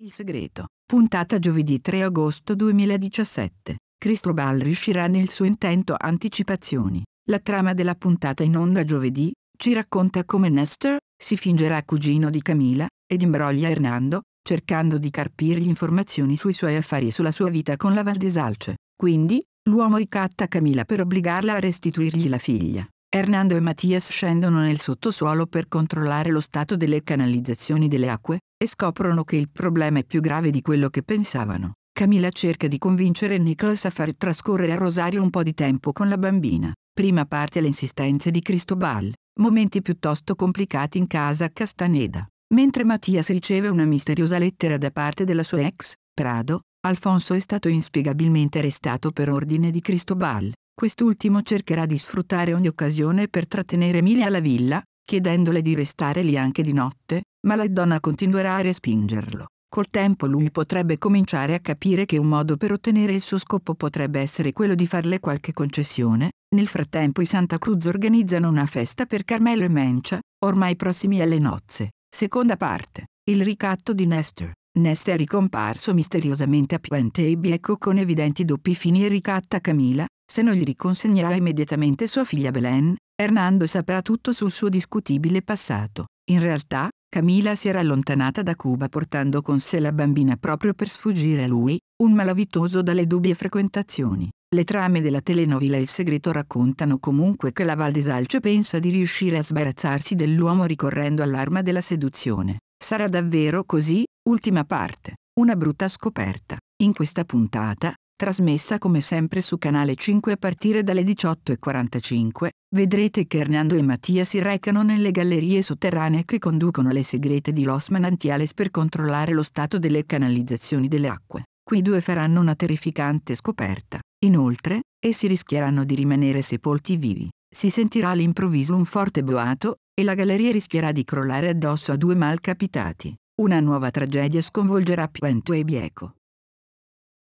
Il segreto. Puntata giovedì 3 agosto 2017. Cristobal riuscirà nel suo intento anticipazioni. La trama della puntata in onda giovedì ci racconta come Nestor si fingerà cugino di Camila ed imbroglia Hernando, cercando di carpirgli informazioni sui suoi affari e sulla sua vita con la Valdesalce. Quindi, l'uomo ricatta Camila per obbligarla a restituirgli la figlia. Hernando e Mattias scendono nel sottosuolo per controllare lo stato delle canalizzazioni delle acque e scoprono che il problema è più grave di quello che pensavano. Camilla cerca di convincere Nicholas a far trascorrere a Rosario un po' di tempo con la bambina. Prima parte le insistenze di Cristobal, momenti piuttosto complicati in casa a Castaneda. Mentre Mattias riceve una misteriosa lettera da parte della sua ex, Prado, Alfonso è stato inspiegabilmente arrestato per ordine di Cristobal. Quest'ultimo cercherà di sfruttare ogni occasione per trattenere Emilia alla villa, chiedendole di restare lì anche di notte, ma la donna continuerà a respingerlo. Col tempo lui potrebbe cominciare a capire che un modo per ottenere il suo scopo potrebbe essere quello di farle qualche concessione. Nel frattempo i Santa Cruz organizzano una festa per Carmelo e Mencia, ormai prossimi alle nozze. Seconda parte. Il ricatto di Nestor. Nestor è ricomparso misteriosamente a Puente e Bieco ecco con evidenti doppi fini e ricatta Camila, se non gli riconsegnerà immediatamente sua figlia Belen, Hernando saprà tutto sul suo discutibile passato. In realtà, Camila si era allontanata da Cuba portando con sé la bambina proprio per sfuggire a lui, un malavitoso dalle dubbie frequentazioni. Le trame della telenovela Il segreto raccontano comunque che la Valdesalce pensa di riuscire a sbarazzarsi dell'uomo ricorrendo all'arma della seduzione. Sarà davvero così? Ultima parte. Una brutta scoperta. In questa puntata, trasmessa come sempre su Canale 5 a partire dalle 18.45, vedrete che Hernando e Mattia si recano nelle gallerie sotterranee che conducono alle segrete di Los Manantiales per controllare lo stato delle canalizzazioni delle acque. Qui due faranno una terrificante scoperta. Inoltre, essi rischieranno di rimanere sepolti vivi. Si sentirà all'improvviso un forte boato, e la galleria rischierà di crollare addosso a due malcapitati. Una nuova tragedia sconvolgerà Puento e Bieco.